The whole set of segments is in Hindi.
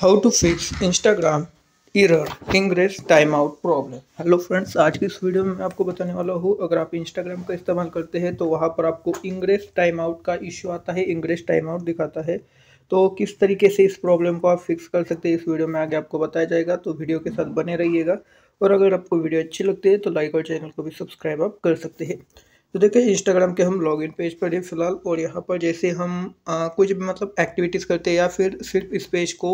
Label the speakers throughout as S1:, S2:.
S1: how to fix Instagram error ingress time out problem hello friends आज की इस वीडियो में मैं आपको बताने वाला हूँ अगर आप इंस्टाग्राम का इस्तेमाल करते हैं तो वहाँ पर आपको इंग्रेस टाइम आउट का इश्यू आता है इंग्रेस टाइम आउट दिखाता है तो किस तरीके से इस प्रॉब्लम को आप फिक्स कर सकते हैं इस वीडियो में आगे आपको बताया जाएगा तो वीडियो के साथ बने रहिएगा और अगर आपको वीडियो अच्छी लगती है तो लाइक और चैनल को भी सब्सक्राइब आप कर सकते हैं तो देखिए इंस्टाग्राम के हम लॉगिन पेज पर हैं फ़िलहाल और यहाँ पर जैसे हम आ, कुछ भी मतलब एक्टिविटीज़ करते हैं या फिर सिर्फ इस पेज को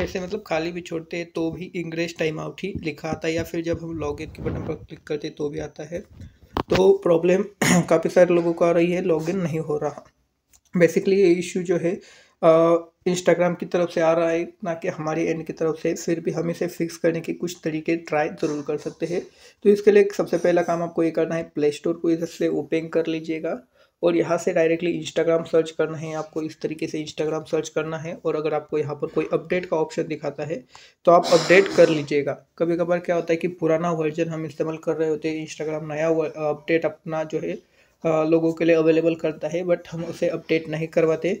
S1: ऐसे मतलब खाली भी छोड़ते हैं तो भी इंग्रेज टाइम आउट ही लिखा आता है या फिर जब हम लॉगिन के बटन पर क्लिक करते तो भी आता है तो प्रॉब्लम काफ़ी सारे लोगों को आ रही है लॉगिन नहीं हो रहा बेसिकली ये इशू जो है इंस्टाग्राम की तरफ से आ रहा है ना कि हमारे एंड की तरफ से फिर भी हम इसे फिक्स करने के कुछ तरीके ट्राई ज़रूर कर सकते हैं तो इसके लिए सबसे पहला काम आपको ये करना है प्ले स्टोर को इधर से ओपन कर लीजिएगा और यहाँ से डायरेक्टली इंस्टाग्राम सर्च करना है आपको इस तरीके से इंस्टाग्राम सर्च करना है और अगर आपको यहाँ पर कोई अपडेट का ऑप्शन दिखाता है तो आप अपडेट कर लीजिएगा कभी कभार क्या होता है कि पुराना वर्जन हम इस्तेमाल कर रहे होते हैं इंस्टाग्राम नया अपडेट अपना जो है लोगों के लिए अवेलेबल करता है बट हम उसे अपडेट नहीं करवाते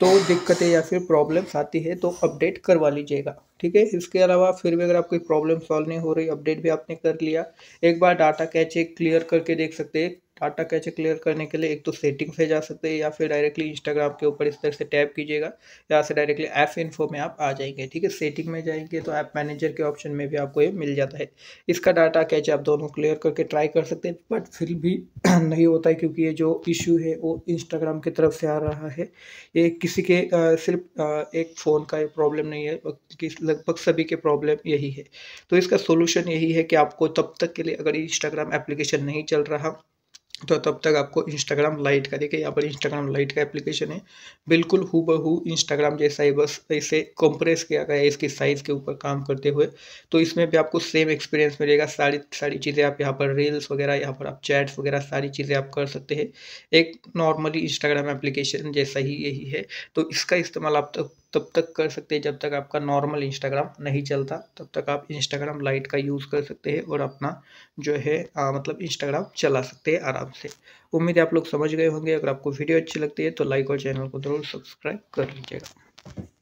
S1: तो दिक्कतें या फिर प्रॉब्लम्स आती है तो अपडेट करवा लीजिएगा ठीक है इसके अलावा फिर भी अगर आप कोई प्रॉब्लम सॉल्व नहीं हो रही अपडेट भी आपने कर लिया एक बार डाटा कैचे क्लियर करके देख सकते हैं डाटा कैसे क्लियर करने के लिए एक तो सेटिंग से जा सकते हैं या फिर डायरेक्टली इंस्टाग्राम के ऊपर इस तरह से टैप कीजिएगा या से डायरेक्टली ऐप इन्फो में आप आ जाएंगे ठीक है सेटिंग में जाएंगे तो ऐप मैनेजर के ऑप्शन में भी आपको ये मिल जाता है इसका डाटा कैच आप दोनों क्लियर करके ट्राई कर सकते हैं बट फिर भी नहीं होता है क्योंकि ये जो इशू है वो इंस्टाग्राम की तरफ से आ रहा है ये किसी के आ, सिर्फ आ, एक फ़ोन का प्रॉब्लम नहीं है लगभग सभी के प्रॉब्लम यही है तो इसका सोल्यूशन यही है कि आपको तब तक के लिए अगर इंस्टाग्राम एप्लीकेशन नहीं चल रहा तो तब तक आपको इंस्टाग्राम लाइट का देखिए यहाँ पर इंस्टाग्राम लाइट का एप्लीकेशन है बिल्कुल हु बहू इंस्टाग्राम जैसा ही बस इसे कंप्रेस किया गया है इसकी साइज़ के ऊपर काम करते हुए तो इसमें भी आपको सेम एक्सपीरियंस मिलेगा सारी सारी चीज़ें आप यहाँ पर रील्स वगैरह यहाँ पर आप चैट्स वगैरह सारी चीज़ें आप कर सकते हैं एक नॉर्मली इंस्टाग्राम एप्लीकेशन जैसा ही यही है तो इसका इस्तेमाल आप तक तब तक कर सकते हैं जब तक आपका नॉर्मल इंस्टाग्राम नहीं चलता तब तक आप इंस्टाग्राम लाइट का यूज़ कर सकते हैं और अपना जो है आ, मतलब इंस्टाग्राम चला सकते हैं आराम से उम्मीद है आप लोग समझ गए होंगे अगर आपको वीडियो अच्छी लगती है तो लाइक और चैनल को ज़रूर सब्सक्राइब कर लीजिएगा